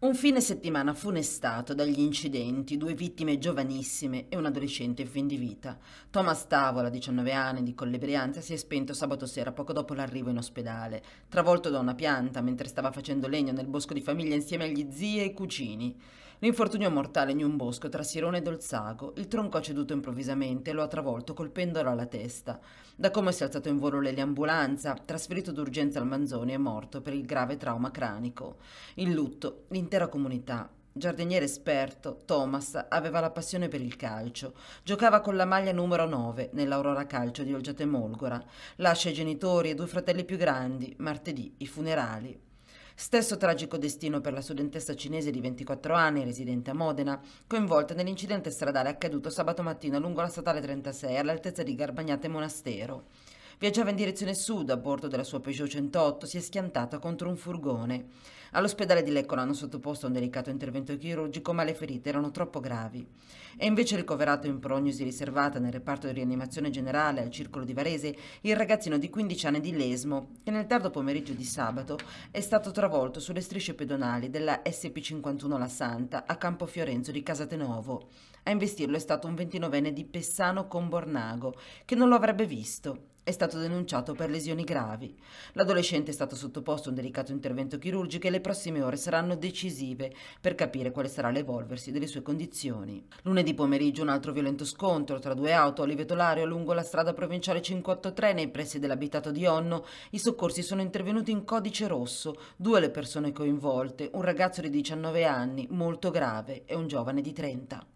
Un fine settimana funestato dagli incidenti, due vittime giovanissime e un adolescente in fin di vita. Thomas Tavola, 19 anni, di Collebrianza, si è spento sabato sera poco dopo l'arrivo in ospedale, travolto da una pianta mentre stava facendo legno nel bosco di famiglia insieme agli zii e ai cugini. L'infortunio mortale in un bosco tra Sirone e Dolzago, il tronco ha ceduto improvvisamente e lo ha travolto colpendolo alla testa. Da come si è alzato in volo l'eliambulanza, trasferito d'urgenza al Manzoni, e morto per il grave trauma cranico. In lutto, l'intera comunità, Giardiniere esperto, Thomas aveva la passione per il calcio. Giocava con la maglia numero 9 nell'Aurora Calcio di Olgiate Molgora. Lascia i genitori e due fratelli più grandi. Martedì i funerali. Stesso tragico destino per la studentessa cinese di 24 anni, residente a Modena, coinvolta nell'incidente stradale accaduto sabato mattina lungo la statale 36 all'altezza di Garbagnate Monastero. Viaggiava in direzione sud a bordo della sua Peugeot 108, si è schiantata contro un furgone. All'ospedale di Lecco l'hanno sottoposto a un delicato intervento chirurgico, ma le ferite erano troppo gravi. È invece ricoverato in prognosi riservata nel reparto di rianimazione generale al circolo di Varese il ragazzino di 15 anni di Lesmo, che nel tardo pomeriggio di sabato è stato travolto sulle strisce pedonali della SP51 La Santa a Campo Fiorenzo di Casatenovo. A investirlo è stato un ventinovenne di Pessano con Bornago, che non lo avrebbe visto. È stato denunciato per lesioni gravi. L'adolescente è stato sottoposto a un delicato intervento chirurgico e le prossime ore saranno decisive per capire quale sarà l'evolversi delle sue condizioni. Lunedì pomeriggio un altro violento scontro tra due auto a Oliveto lungo la strada provinciale 583 nei pressi dell'abitato di Onno. I soccorsi sono intervenuti in codice rosso, due le persone coinvolte, un ragazzo di 19 anni, molto grave, e un giovane di 30.